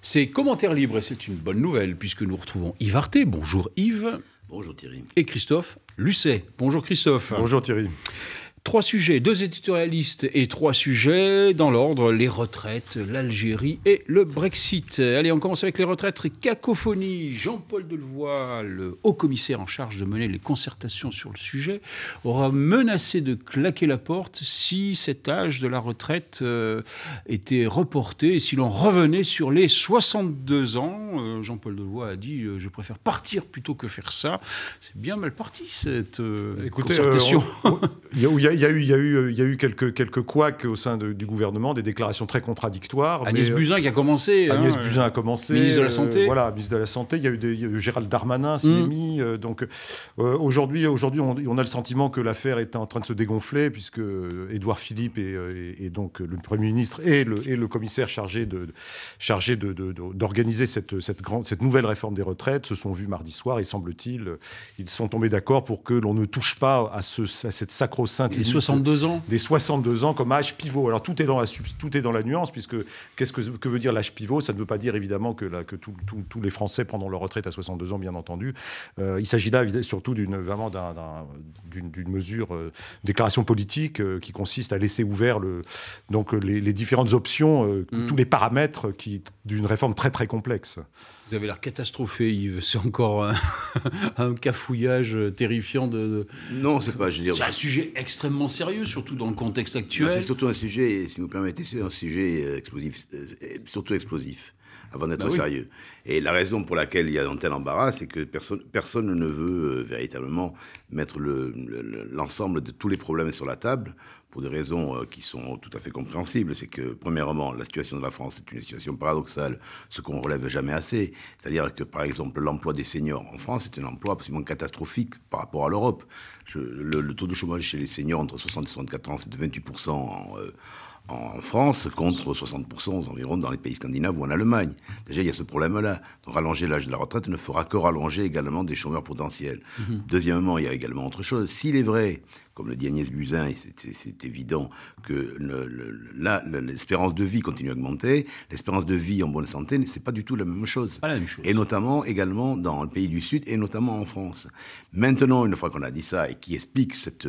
C'est commentaires libres et c'est une bonne nouvelle puisque nous retrouvons Yves Arte. Bonjour Yves. Bonjour Thierry. Et Christophe Lucet. Bonjour Christophe. Bonjour Thierry. Trois sujets, deux éditorialistes et trois sujets dans l'ordre les retraites, l'Algérie et le Brexit. Allez, on commence avec les retraites. Cacophonie. Jean-Paul Delevoye, le haut commissaire en charge de mener les concertations sur le sujet, aura menacé de claquer la porte si cet âge de la retraite euh, était reporté et si l'on revenait sur les 62 ans. Euh, Jean-Paul Delevoye a dit euh, Je préfère partir plutôt que faire ça. C'est bien mal parti cette concertation. Il y y eu, il y a eu, y a eu quelques quelques couacs au sein du gouvernement, des déclarations très contradictoires. Agnès euh, Buzyn qui a commencé. Hein. Agnès Buzyn a commencé. Ministre de la euh, santé. voilà, ministre de la santé. Il y a eu, des, Gérald Darmanin s'est mm. mis. Euh, donc aujourd'hui, aujourd'hui, on, a le sentiment que l'affaire est en train de se dégonfler puisque Édouard Philippe et, donc le Premier ministre et le, et le commissaire chargé de chargé de, d'organiser cette cette cette nouvelle réforme des retraites se sont vus mardi soir et semble-t-il ils sont tombés d'accord pour que l'on ne touche pas à, à cette sacro-sainte – Des 62 ans Des 62 ans comme âge pivot. Alors tout est dans la, tout est dans la nuance, puisque qu'est-ce que, que veut dire l'âge pivot Ça ne veut pas dire évidemment que, la, que tous les Français prendront leur retraite à 62 ans, bien entendu. Euh, il s'agit là surtout d'une, vraiment d'une, mesure, euh, déclaration politique euh, qui consiste à laisser ouvert le, donc, les, différentes options, mm. tous les paramètres qui, d'une réforme très très complexe. Vous avez l'air catastrophé, Yves. C'est encore un, cafouillage terrifiant de. Non, c'est pas, je veux dire. C'est un sujet extrêmement sérieux, surtout dans le contexte actuel. C'est surtout un sujet, si vous permettez, c'est un sujet euh, explosif, euh, surtout explosif, avant d'être bah sérieux. Et la raison pour laquelle il y a un tel embarras, c'est que personne, personne ne veut euh, véritablement mettre l'ensemble le, de tous les problèmes sur la table des raisons euh, qui sont tout à fait compréhensibles. C'est que, premièrement, la situation de la France est une situation paradoxale, ce qu'on relève jamais assez. C'est-à-dire que, par exemple, l'emploi des seniors en France est un emploi absolument catastrophique par rapport à l'Europe. Le, taux de chômage chez les seniors entre 60 et 64 ans, c'est de 28% en, euh, en France contre 60% environ dans les pays scandinaves ou en Allemagne. Déjà, il y a ce problème-là. Donc, rallonger l'âge de la retraite ne fera que rallonger également des chômeurs potentiels. Mhm. Deuxièmement, il y a également autre chose. S'il est vrai, comme le dit Agnès Buzyn, et c'est évident, que l'espérance de vie continue à augmenter, l'espérance de vie en bonne santé, c'est pas du tout la même, chose. Et notamment également dans le pays du Sud et notamment en France. Maintenant, une fois qu'on a dit ça et qui explique cette,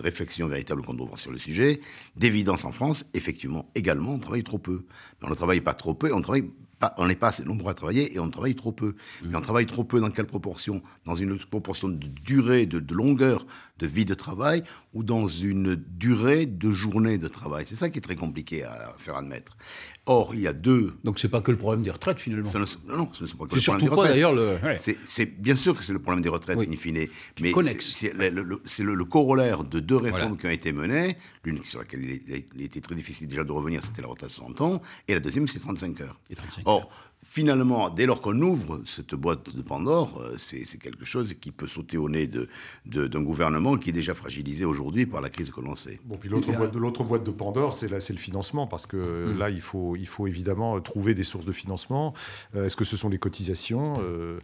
réflexion véritable qu'on doit avoir sur le sujet, d'évidence en France, effectivement également, on travaille trop peu. Mais on ne travaille pas trop peu, on travaille pas, on n'est pas assez nombreux à travailler et on travaille trop peu. Mmh. Mais on travaille trop peu dans quelle proportion Dans une proportion de durée, de, de, longueur de vie de travail ou dans une durée de journée de travail C'est ça qui est très compliqué à faire admettre. Or, il y a deux. Donc, c'est pas que le problème des retraites, finalement. non, non, ce sont pas que le problème des retraites. pas, d'ailleurs, C'est, bien sûr que c'est le problème des retraites, in fine. Mais c'est, le, corollaire de deux réformes qui ont été menées. L'une sur laquelle il, était très difficile déjà de revenir, c'était la retraite 60 ans. Et la deuxième, c'est 35 heures. 35 Or, finalement, dès lors qu'on ouvre cette boîte de Pandore, euh, c'est, quelque chose qui peut sauter au nez de, d'un gouvernement qui est déjà fragilisé aujourd'hui par la crise que l'on sait. Bon, puis l'autre, boîte, boîte de Pandore, c'est, c'est le financement, parce que hmm. là, il faut il faut évidemment euh, trouver des sources de financement. Euh, est-ce que ce sont les cotisations euh,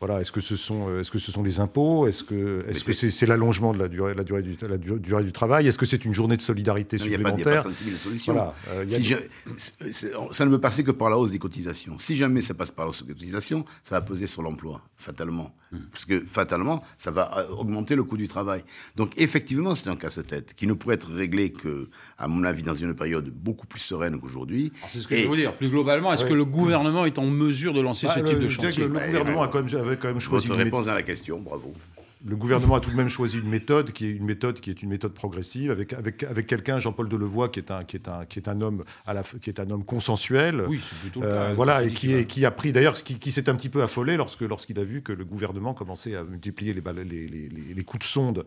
voilà, Est-ce que, ce sont, est-ce que ce sont les impôts Est-ce que, est-ce que c'est, l'allongement de la durée, la durée, du, la durée du travail Est-ce que c'est une journée de solidarité non, supplémentaire Ça ne veut passer que par la hausse des cotisations. Si jamais ça passe par la hausse des cotisations, ça va peser sur l'emploi, fatalement. Hmm. Parce que fatalement, ça va augmenter le coût du travail. Donc effectivement, c'est un casse-tête qui ne pourrait être réglé que, à mon avis, dans une période beaucoup plus sereine qu'aujourd'hui. C'est ce que je veux dire. Plus globalement, est-ce que le gouvernement est en mesure de lancer bah, ce type de chantier que le, gouvernement a quand même, avait quand même choisi. une réponse à la question, bravo le gouvernement a tout de même choisi une méthode qui est une méthode qui est une méthode progressive avec avec, avec quelqu'un Jean-Paul Delevoye qui est un qui est un qui est un homme à la qui est un homme consensuel. Oui, c'est plutôt euh, voilà et qui est, qui a pris d'ailleurs qui, qui s'est un petit peu affolé lorsque lorsqu'il a vu que le gouvernement commençait à multiplier les les, les, les, coups de sonde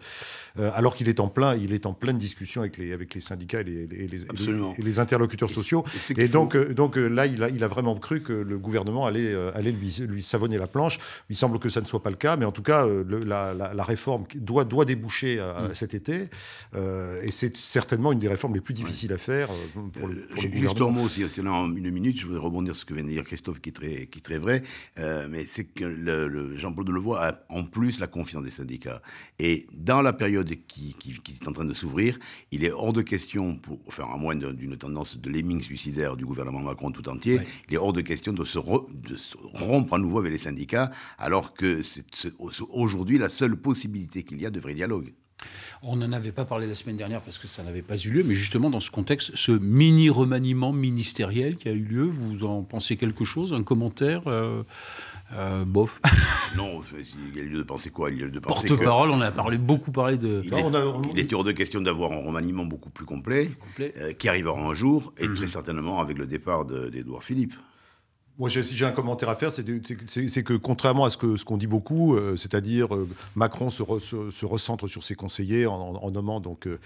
euh, alors qu'il est en plein il est en pleine discussion avec les avec les syndicats et les les interlocuteurs sociaux et, donc euh, donc là il a il a vraiment cru que le gouvernement allait allait lui lui savonner la planche. Il semble que ça ne soit pas le cas mais en tout cas le, la la, réforme doit, doit déboucher mm. cet été. Euh, et c'est certainement une des réformes les plus difficiles à faire euh, pour le, euh, Juste un mot, si, une minute, je voudrais rebondir sur ce que vient de dire Christophe, qui est très, qui très vrai. mais c'est que le, Jean-Paul Delevoye a en plus la confiance des syndicats. Et dans la période qui, est en train de s'ouvrir, il est hors de question, pour, enfin, à moins d'une tendance de lemming suicidaire du gouvernement Macron tout entier, il est hors de question de se, de se rompre à nouveau avec les syndicats, alors que c'est aujourd'hui la seule possibilité qu'il y a de vrais dialogues. On n'en avait pas parlé la semaine dernière parce que ça n'avait pas eu lieu, mais justement dans ce contexte, ce mini remaniement ministériel qui a eu lieu, vous en pensez quelque chose, un commentaire euh, euh, Bof. non, il y a lieu de penser quoi Il y a lieu de penser Porte-parole, on a parlé beaucoup parlé de. Il, est, hors de question d'avoir un remaniement beaucoup plus complet, euh, qui arrivera un jour et mhm. très certainement avec le départ d'Edouard Philippe. Moi, si j'ai un commentaire à faire, c'est que contrairement à ce qu'on ce dit beaucoup, euh, c'est-à-dire euh, Macron se, recentre sur ses conseillers en, nommant donc euh,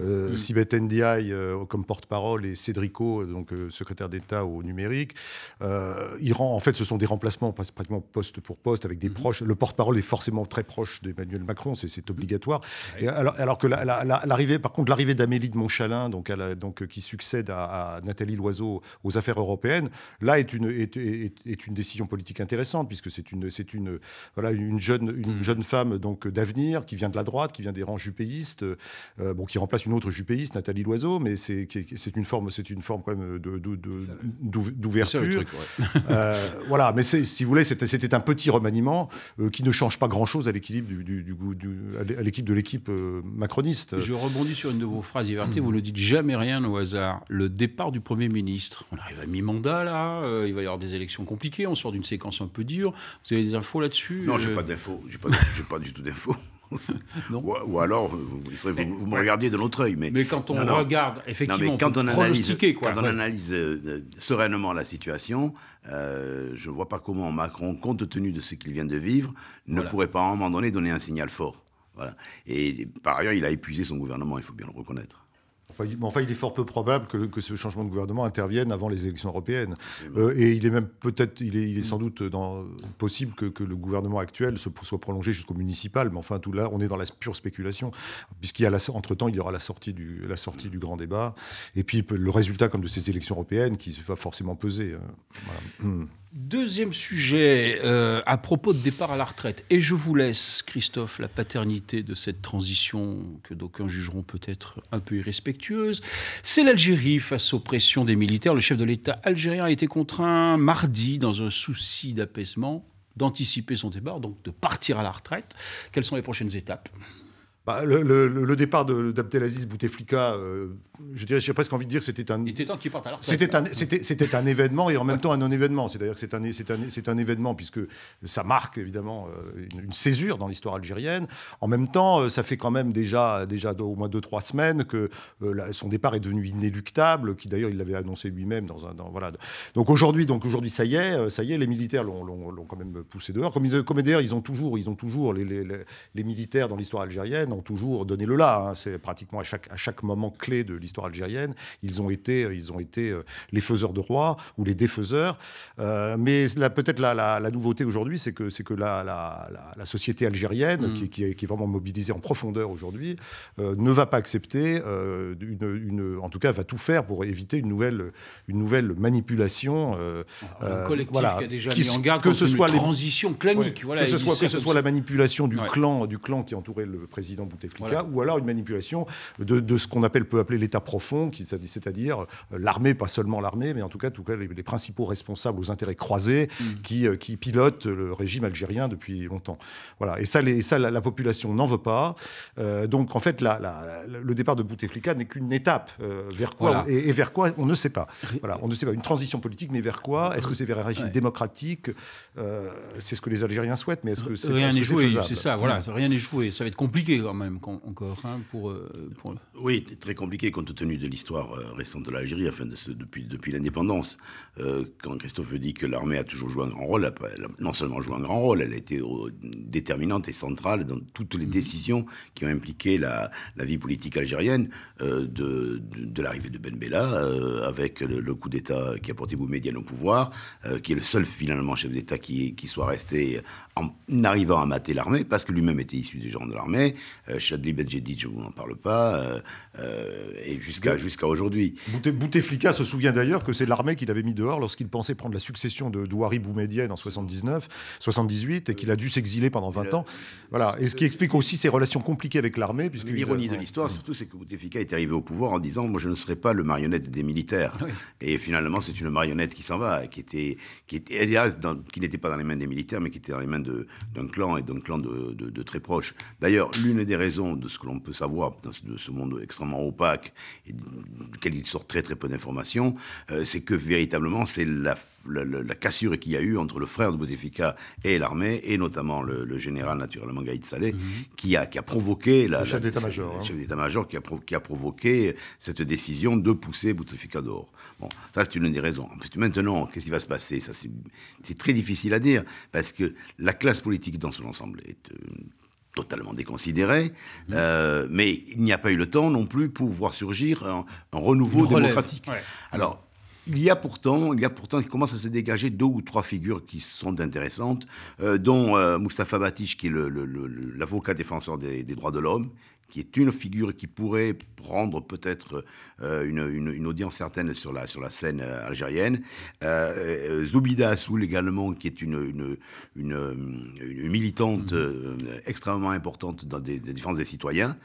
euh mm. Sibeth Ndiaye comme porte-parole et Cédrico, donc secrétaire d'État au numérique. il en fait, ce sont des remplacements pratiquement poste pour poste avec des mm-hmm. proches. Le porte-parole est forcément très proche d'Emmanuel Macron, c'est obligatoire. Mm. alors, alors, que l'arrivée, par contre, l'arrivée d'Amélie de Montchalin, donc, donc qui succède à, Nathalie Loiseau aux affaires européennes, là est une est, une décision politique intéressante, puisque c'est une, c'est une, voilà, une, jeune, une mm. jeune femme donc d'avenir qui vient de la droite, qui vient des rangs jupéistes, euh, bon, qui remplace une autre jupéiste, Nathalie Loiseau, mais c'est, c'est une forme, c'est une forme quand même de, d'ouverture. ouais. Euh, voilà, mais c'est, si vous voulez, c'était, c'était un petit remaniement euh, qui ne change pas grand-chose à l'équilibre du, du, du, à l'équipe de l'équipe macroniste. Je rebondis sur une de vos phrases, Yverté, vous ne dites jamais rien au hasard. Le départ du Premier ministre, on arrive à mi-mandat là, il va y avoir des élections compliquées, on sort d'une séquence un peu dure. Vous avez des infos là-dessus Non, j'ai euh, pas d'infos. J'ai pas, pas du tout d'infos. ou, alors, vous, me regardez regardiez de l'autre œil. Mais, mais quand on regarde, effectivement, quand, on, analyse, quoi, quand on analyse euh, sereinement la situation, euh, je ne vois pas comment Macron, compte tenu de ce qu'il vient de vivre, ne pourrait pas à un moment donné donner un signal fort. Voilà. Et par ailleurs, il a épuisé son gouvernement, il faut bien le reconnaître. Enfin, il est fort peu probable que, ce changement de gouvernement intervienne avant les élections européennes. Euh, et il est même peut-être, il est, il est, sans doute possible que, le gouvernement actuel se, soit prolongé jusqu'au municipal. Mais enfin, tout là, on est dans la pure spéculation, puisqu'il y a entre temps, il y aura la sortie du, la sortie du grand débat, et puis le résultat comme de ces élections européennes qui va forcément peser. Hein. Hmm. Deuxième sujet euh, à propos de départ à la retraite. Et je vous laisse, Christophe, la paternité de cette transition que d'aucuns jugeront peut-être un peu irrespectueuse c'est l'Algérie face aux pressions des militaires. Le chef de l'État algérien a été contraint mardi, dans un souci d'apaisement, d'anticiper son départ, donc de partir à la retraite. Quelles sont les prochaines étapes bah, le, le, le, départ d'Abdelaziz Bouteflika, euh, je dirais, j'ai presque envie de dire, c'était un. C'était un, c'était, un événement et en même temps un non-événement. C'est-à-dire que c'est un, c'est, un, c'est un événement puisque ça marque évidemment euh, une, césure dans l'histoire algérienne. En même temps, euh, ça fait quand même déjà, déjà au moins deux trois semaines que son départ est devenu inéluctable. Qui d'ailleurs il l'avait annoncé lui-même dans un, dans, voilà. Donc aujourd'hui, donc aujourd'hui, ça y est, ça y est, les militaires l'ont, quand même poussé dehors. Comme, d'ailleurs, ils ont toujours, ils ont toujours les, les, les militaires dans l'histoire algérienne toujours donné le là. Hein. C'est pratiquement à chaque, à chaque moment clé de l'histoire algérienne, ils ont été, ils ont été euh, les faiseurs de rois ou les défaiseurs. Euh, mais peut-être la, la, nouveauté aujourd'hui, c'est que, c'est que la, la, société algérienne, mm. qui, qui, est, qui, vraiment mobilisée en profondeur aujourd'hui, euh, ne va pas accepter, une, une, en tout cas, va tout faire pour éviter une nouvelle, une nouvelle manipulation. collectif qui a déjà mis en garde que ce soit une les... transition clanique. voilà, que, ce soit, que ce soit la manipulation du clan, du clan qui entourait le président Bouteflika, ou alors une manipulation de, ce qu'on appelle, peut appeler l'État profond, c'est-à-dire euh, l'armée, pas seulement l'armée, mais en tout cas, tout cas les, principaux responsables aux intérêts croisés mm. qui, euh, qui pilotent le régime algérien depuis longtemps. Voilà. Et ça, ça la, population n'en veut pas. Euh, donc, en fait, le départ de Bouteflika n'est qu'une étape vers quoi et, vers quoi on ne sait pas. Voilà, on ne sait pas. Une transition politique, mais vers quoi Est-ce que c'est vers un régime démocratique C'est ce que les Algériens souhaitent, mais est-ce que c'est rien -ce joué C'est ça, voilà. Mm. Rien n'est joué. Ça va être compliqué. Hein, euh, oui, même encore pour, Oui, très compliqué compte tenu de l'histoire euh, récente de l'Algérie, de depuis, depuis l'indépendance. Euh, quand Christophe dit que l'armée a toujours joué un grand rôle, elle non seulement joué un grand rôle, elle a été déterminante et centrale dans toutes les mhm. décisions qui ont impliqué la, vie politique algérienne de, l'arrivée de Ben Bella, avec le, coup d'État qui a porté Boumediene au pouvoir, qui est le seul finalement chef d'État qui, qui soit resté en arrivant à mater l'armée, parce que lui-même était issu des gens de l'armée. Euh, Chadli Benjedid, je vous en parle pas, euh, euh, et jusqu'à jusqu'à aujourd'hui. Bouteflika se souvient d'ailleurs que c'est l'armée qu'il avait mis dehors lorsqu'il pensait prendre la succession de Douari Boumediene en 79, 78, et qu'il a dû s'exiler pendant 20 ans. Voilà, et ce qui explique aussi ses relations compliquées avec l'armée. puisque... L'ironie de l'histoire, surtout, c'est que Bouteflika est arrivé au pouvoir en disant Moi, je ne serai pas le marionnette des militaires. Et finalement, c'est une marionnette qui s'en va, qui était, qui était qui n'était pas dans les mains des militaires, mais qui était dans les mains d'un clan et d'un clan de, de, très proches. D'ailleurs, l'une des raison de ce que l'on peut savoir de ce monde extrêmement opaque et duquel il sort très très peu d'informations, euh, c'est que véritablement c'est la, cassure qu'il y a eu entre le frère de Bouteflika et l'armée, et notamment le, général naturellement Gaïd Saleh, mhm. qui, a, qui a provoqué... La, le chef d'état-major. Hein. chef d'état-major qui a, qui a provoqué cette décision de pousser Bouteflika dehors. Bon, ça c'est une des raisons. en Maintenant, qu'est-ce qui va se passer Ça c'est très difficile à dire, parce que la classe politique dans son ensemble est... Euh, totalement déconsidéré, mhm. euh, mais il n'y a pas eu le temps non plus pour voir surgir un, renouveau démocratique. Alors, il y a pourtant, il y a pourtant, qui commence à se dégager deux ou trois figures qui sont intéressantes, euh, dont euh, Mustafa qui est l'avocat défenseur des, des, droits de l'homme, qui est une figure qui pourrait prendre peut-être euh, une, une, audience certaine sur la, sur la scène euh, algérienne. Euh, Zoubida Assoul également, qui est une, une, militante mmh. extrêmement importante dans des, défense des citoyens.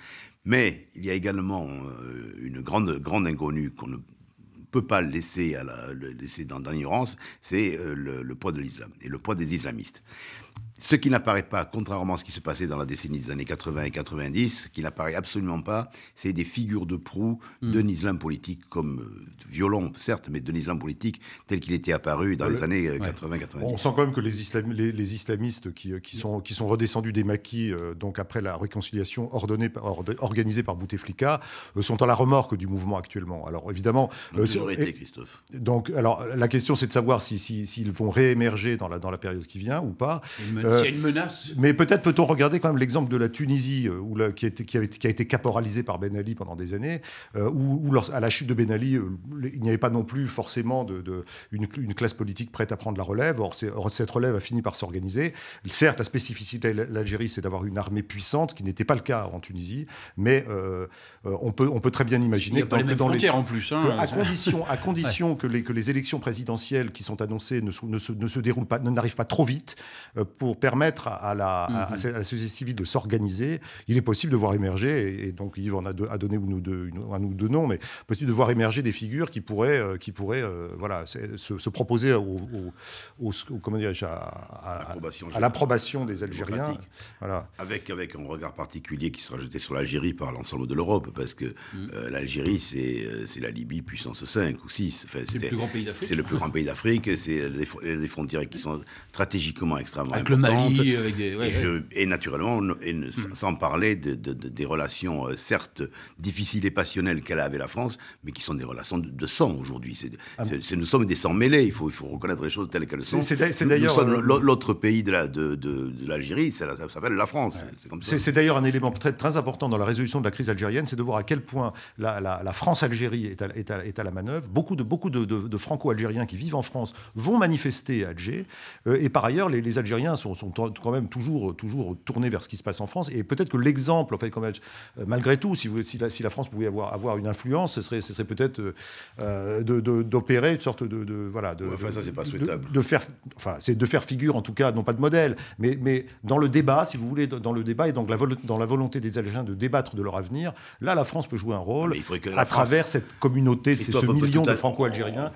Mais il y a également une grande, grande inconnue qu'on ne peut pas le laisser, à laisser dans, l'ignorance, c'est euh, le, poids de l'islam et le poids des islamistes. Ce qui n'apparaît pas, contrairement à ce qui se passait dans la décennie des années 80 et 90, ce qui n'apparaît absolument pas, c'est des figures de proue de mm. d'un islam politique comme euh, violent, certes, mais d'un islam politique tel qu'il était apparu dans les années 80-90. Euh, On sent quand même que les, islamistes qui, sont, qui sont redescendus des maquis, donc après la réconciliation ordonnée, organisée par Bouteflika, sont à la remorque du mouvement actuellement. Alors évidemment, Christophe. Donc, alors, la question, c'est de savoir s'ils si, vont réémerger dans la, dans la période qui vient ou pas. S'il euh, y a une menace. Mais peut-être peut-on regarder quand même l'exemple de la Tunisie, euh, où la, qui, qui, a été, qui, caporalisée par Ben Ali pendant des années, euh, où, à la chute de Ben Ali, il n'y avait pas non plus forcément de, une, classe politique prête à prendre la relève. Or, cette relève a fini par s'organiser. Certes, la spécificité de l'Algérie, c'est d'avoir une armée puissante, ce qui n'était pas le cas en Tunisie, mais on, peut, on peut très bien imaginer... Il que dans, les mêmes frontières en plus. Hein, à condition à condition que, les, que les élections présidentielles qui sont annoncées ne, ne, se, déroulent pas, n'arrivent pas trop vite, euh, pour permettre mm-hmm. à la, société civile de s'organiser, il est possible de voir émerger, et, donc Yves en a, donné deux, un ou deux noms, mais possible de voir émerger des figures qui pourraient, euh, qui pourraient euh, se, proposer à, l'approbation des Algériens. Voilà. Avec, avec un regard particulier qui sera jeté sur l'Algérie par l'ensemble de l'Europe, parce que mm. l'Algérie, c'est la Libye puissance sein ou six c'est le plus grand pays d'Afrique. C'est le les, frontières qui sont stratégiquement extrêmement avec Le Mali, et, naturellement, hmm. sans parler de, des relations, euh, certes difficiles et passionnelles qu'elle a avec la France, mais qui sont des relations de, sang aujourd'hui. Ah nous sommes des sangs mêlés, il faut, il faut reconnaître les choses telles qu'elles sont. C'est d'ailleurs. Euh, l'autre pays de l'Algérie, ça, s'appelle la France. C'est d'ailleurs un élément très, très important dans la résolution de la crise algérienne, c'est de voir à quel point la, France-Algérie est à, est à la Beaucoup de, beaucoup de, franco-algériens qui vivent en France vont manifester à Alger. Euh, et par ailleurs, les, Algériens sont, sont, quand même toujours, toujours tournés vers ce qui se passe en France. Et peut-être que l'exemple, en fait, comme euh, malgré tout, si, vous, si, la, France pouvait avoir, avoir une influence, ce serait, ce serait peut-être euh, d'opérer une sorte de, de voilà de, enfin, ça, pas souhaitable. De, faire enfin c'est de faire figure en tout cas non pas de modèle mais mais dans le débat si vous voulez dans le débat et donc la dans la volonté des Algériens de débattre de leur avenir là la France peut jouer un rôle à travers cette communauté de ces millions de franco-algériens.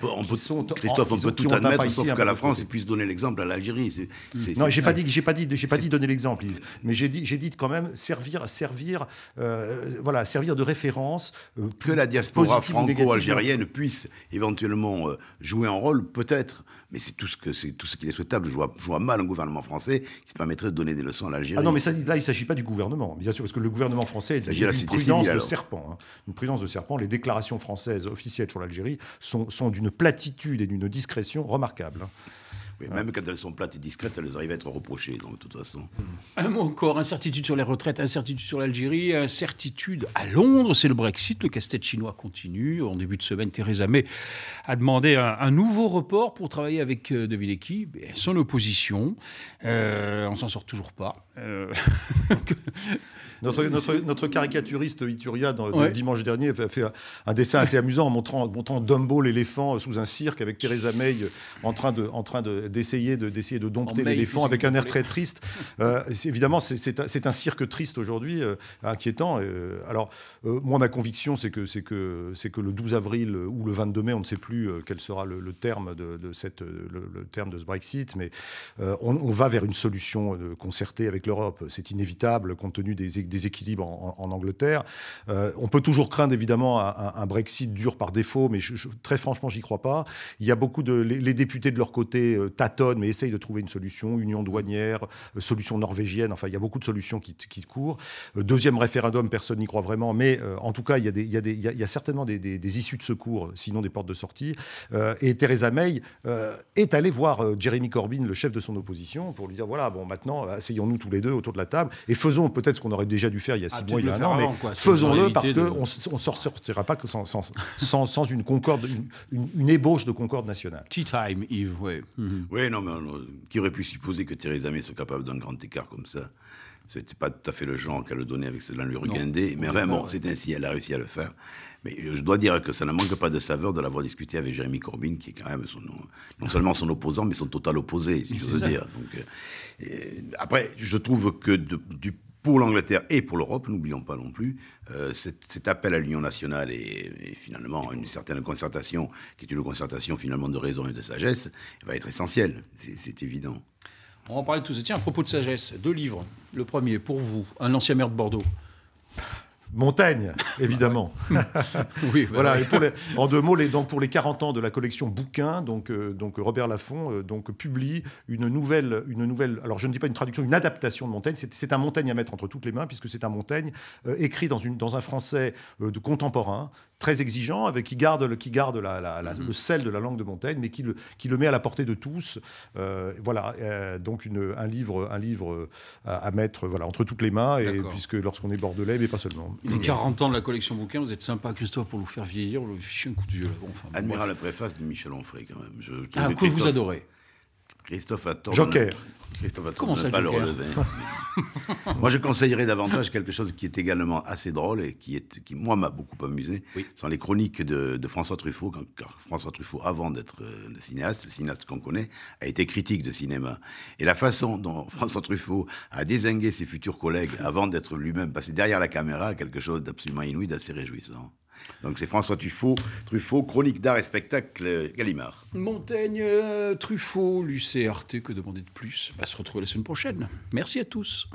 Christophe, on peut tout admettre, sauf qu'à la France, ils puissent donner l'exemple à l'Algérie. Mm. Non, j'ai pas dit, j'ai pas dit, j'ai pas dit donner l'exemple, Yves. Mais j'ai dit, j'ai dit quand même servir, servir, euh, voilà, servir de référence. Euh, que la diaspora franco-algérienne puisse éventuellement euh, jouer un rôle, peut-être. Mais c'est tout ce que c'est tout ce qui est souhaitable. Je vois, mal un gouvernement français qui se permettrait de donner des leçons à l'Algérie. Ah non, mais là, il ne s'agit pas du gouvernement, bien sûr, parce que le gouvernement français est d'une prudence de serpent. Hein. Une prudence de serpent. Les déclarations françaises officielles sur l'Algérie sont, d'une platitude et d'une discrétion remarquables. Hein même quand elles sont plates et discrètes, elles arrivent à être reprochées, donc de toute façon. Un mot encore incertitude sur les retraites, incertitude sur l'Algérie, incertitude à Londres, c'est le Brexit, le casse-tête chinois continue. En début de semaine, Theresa May a demandé un, nouveau report pour travailler avec euh, De qui son opposition. Euh, on s'en sort toujours pas. Euh, notre, euh, notre, caricaturiste Ituria, dans, dimanche dernier, a fait un, dessin assez amusant en montrant, montrant Dumbo, l'éléphant, sous un cirque, avec Theresa May en train de, en train de d'essayer de, d'essayer de dompter l'éléphant avec un air très triste. Euh, évidemment, c'est un cirque triste aujourd'hui, euh, inquiétant. Euh, alors, moi, ma conviction, c'est que, que, que le 12 avril ou le 22 mai, on ne sait plus quel sera le, terme de, de cette, le, terme de ce Brexit, mais on, va vers une solution concertée avec l'Europe. C'est inévitable compte tenu des, des équilibres en, Angleterre. on peut toujours craindre, évidemment, un, Brexit dur par défaut, mais très franchement, j'y crois pas. Il y a beaucoup de les députés de leur côté tâtonne, mais essaye de trouver une solution, union douanière, euh, solution norvégienne, enfin, il y a beaucoup de solutions qui, qui courent. Euh, deuxième référendum, personne n'y croit vraiment, mais euh, en tout cas, il y a, des, il y a, il y a certainement des, des, issues de secours, sinon des portes de sortie. et Theresa May est allée voir Jeremy Corbyn, le chef de son opposition, pour lui dire, voilà, bon, maintenant, essayons nous tous les deux autour de la table et faisons peut-être ce qu'on aurait déjà dû faire il y a six ah, mois, il y a un an, mais faisons-le parce que qu'on ne on sortira pas sans, sans, une concorde, une, ébauche de concorde nationale. Tea time, Yves, oui. Mhm. Oui, non, mais euh, qui aurait pu supposer que Theresa May soit capable d'un grand écart comme ça c'était pas tout à fait le genre qu'elle donnait avec cela lui Lurguindé, mais vraiment, c'est ainsi, elle a réussi à le faire. Mais euh, je dois dire que ça ne manque pas de saveur de l'avoir discuté avec Jérémy Corbyn, qui est quand même son, euh, non seulement son opposant, mais son total opposé, si je veux dire. Donc, après, je trouve que de, du pour l'Angleterre et pour l'Europe, n'oublions pas non plus, euh, cet, appel à l'union nationale et, finalement une certaine concertation, qui est une concertation finalement de raison et de sagesse, va être essentiel, c'est évident. On va en parler de tout ça. Tiens, à propos de sagesse, deux livres. Le premier, pour vous, un ancien maire de Bordeaux. Montaigne, évidemment. oui, voilà. en deux mots, pour les 40 ans de la collection Bouquin, donc, euh, donc Robert Laffont euh, donc publie une nouvelle, une nouvelle. Alors je ne dis pas une traduction, une adaptation de Montaigne. C'est un Montaigne à mettre entre toutes les mains puisque c'est un Montaigne euh, écrit dans, dans un français de contemporain très exigeant, avec, qui garde, le, qui garde la, mm-hmm. le sel de la langue de Montaigne, mais qui le, qui le met à la portée de tous. Euh, voilà, euh, donc un livre, un livre euh, à, mettre voilà, entre toutes les mains, et, puisque lorsqu'on est bordelais, mais pas seulement. Les 40 ans de la collection bouquin, vous êtes sympa, Christophe, pour nous faire vieillir, vous le fiche un coup de vieux. Bon, Admirable la préface de Michel Onfray, quand même. Je, ah, que vous adorez. Christophe Joker. Christophe pas le relever. moi, je conseillerais davantage quelque chose qui est également assez drôle et qui, est, qui moi, m'a beaucoup amusé. Ce sont les chroniques de, François Truffaut. François Truffaut, avant d'être euh, le cinéaste, le cinéaste qu'on connaît, a été critique de cinéma. Et la façon dont François Truffaut a désingué ses futurs collègues avant d'être lui-même passé derrière la caméra, quelque chose d'absolument inouï, d'assez réjouissant. Donc c'est François Truffaut, Truffaut, chronique d'art et spectacle Gallimard. Montaigne, euh, Truffaut, Lucé, Arte, que demander de plus va Se retrouver la semaine prochaine. Merci à tous.